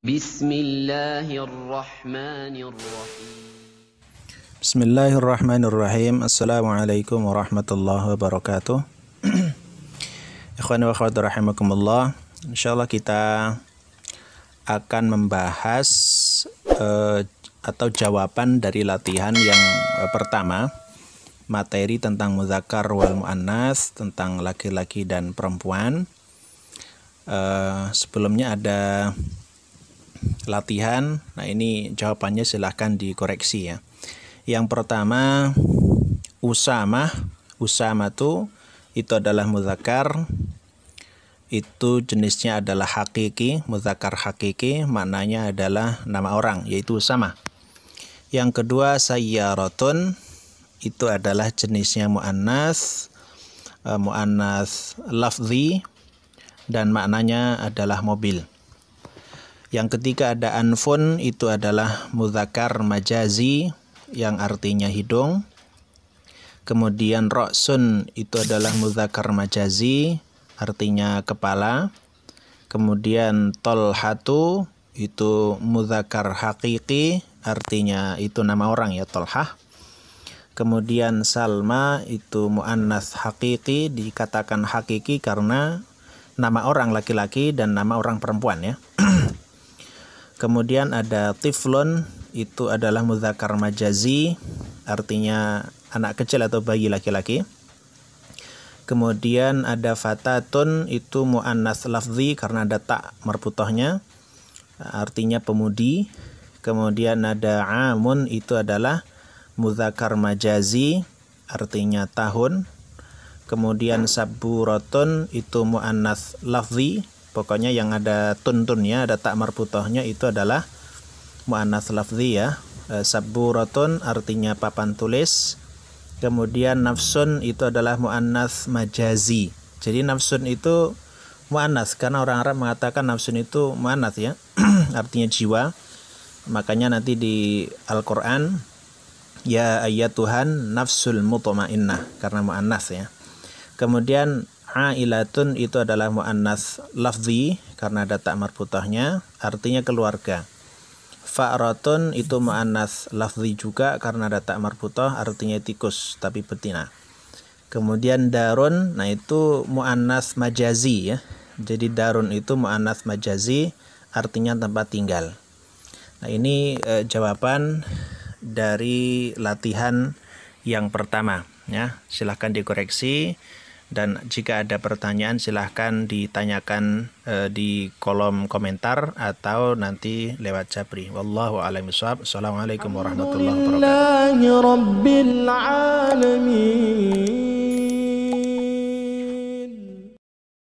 Bismillahirrahmanirrahim. Bismillahirrahmanirrahim. Assalamualaikum warahmatullahi wabarakatuh. Ikhwan wa akhwat rahimakumullah Insyaallah kita akan membahas uh, atau jawaban dari latihan yang uh, pertama materi tentang muzakar wal muannas tentang laki-laki dan perempuan uh, sebelumnya ada latihan. Nah, ini jawabannya silahkan dikoreksi ya. Yang pertama, usama, Usamah itu itu adalah muzakar. Itu jenisnya adalah hakiki, muzakar hakiki, maknanya adalah nama orang yaitu usama. Yang kedua, sayyaratun. Itu adalah jenisnya muannas. Eh, muannas lafzi dan maknanya adalah mobil. Yang ketiga ada anfun itu adalah muzakar majazi yang artinya hidung. Kemudian roksun itu adalah muzakar majazi artinya kepala. Kemudian tolhatu itu muzakar hakiki artinya itu nama orang ya tolhah. Kemudian Salma itu muannas hakiki dikatakan hakiki karena nama orang laki-laki dan nama orang perempuan ya. Kemudian ada tiflon itu adalah muzakkar majazi artinya anak kecil atau bayi laki-laki. Kemudian ada fatatun itu muannas lafzi karena ada tak merputohnya, artinya pemudi. Kemudian ada amun itu adalah muzakkar majazi artinya tahun. Kemudian saburotun itu muannas lafzi pokoknya yang ada tuntunnya ada tak marputohnya itu adalah Muannas lafzi ya e, saburatun artinya papan tulis kemudian nafsun itu adalah Muannas majazi jadi nafsun itu Muannas karena orang Arab mengatakan nafsun itu Muannas ya artinya jiwa makanya nanti di Al-Quran ya ayat Tuhan nafsul mutmainnah karena Muannas ya kemudian ailatun itu adalah muannas lafzi karena ada tak marbutahnya artinya keluarga. Fa'ratun itu muannas lafzi juga karena ada tak marbutah artinya tikus tapi betina. Kemudian darun nah itu muannas majazi ya. Jadi darun itu muannas majazi artinya tempat tinggal. Nah, ini e, jawaban dari latihan yang pertama ya. Silahkan dikoreksi. Dan jika ada pertanyaan silahkan ditanyakan e, di kolom komentar atau nanti lewat jabri. Wallahu a'lam bishawab. Assalamualaikum warahmatullahi wabarakatuh.